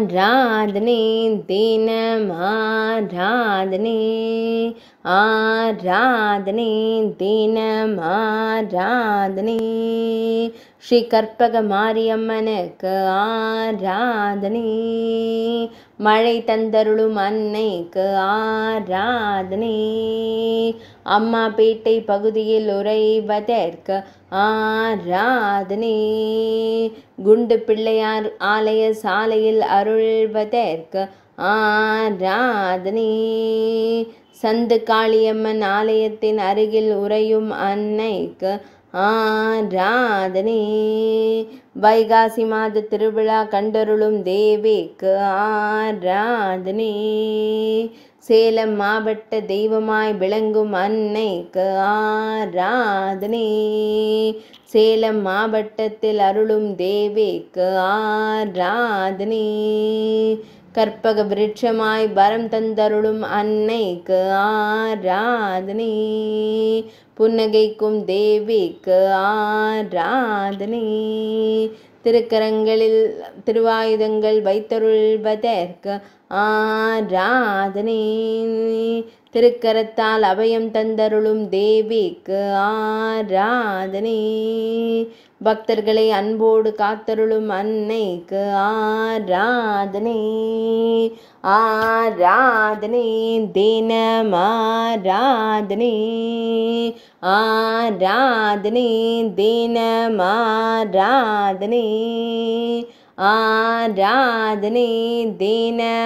ஆராதனை தினமாடாதனி ஆராதனி தினமாடாதனி ஸ்ரீ கற்பக மாரியம்மனுக்கு ஆராதனி மளைத்தந்தருளும் அன்னைக்கு ஆராதனி அம்மாபேட்டை பகுதியில் உரைவதற்கு ஆராதனை குண்டு பிள்ளையார் ஆலய சாலையில் அருள்வதற்கு ஆராதனே சந்து காளியம்மன் ஆலயத்தின் அருகில் உறையும் அன்னைக்கு ஆராதனே வைகாசி மாத திருவிழா கண்டருளும் தேவேக்கு ஆராதனே சேலம் மாவட்ட தெய்வமாய் விளங்கும் அன்னைக்கு ஆராதனே சேலம் மாவட்டத்தில் அருளும் தேவேக்கு ஆராதனே கற்பக விருட்சமாய் வரம் தந்தருளும் அன்னைக்கு ஆராதனை புன்னகைக்கும் தேவிக்கு ஆராதனை திருக்கரங்களில் திருவாயுதங்கள் வைத்தருள்வதற்கு ஆராதனை திருக்கரத்தால் அபயம் தந்தருளும் தேவிக்கு ஆராதனே பக்தர்களை அன்போடு காத்தருளும் அன்னைக்கு ஆராதனே ஆராதனே தீனமாராதனே ஆராதனே தீனமாராதனே ஆராதனே தீனமாராதனே